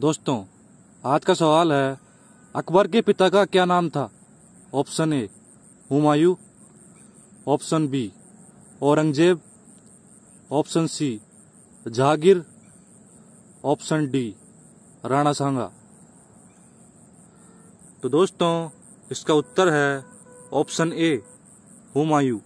दोस्तों आज का सवाल है अकबर के पिता का क्या नाम था option A Humayun option B Aurangzeb option C Jahangir option D Rana Sanga तो दोस्तों इसका उत्तर है ऑप्शन ए हुमायूं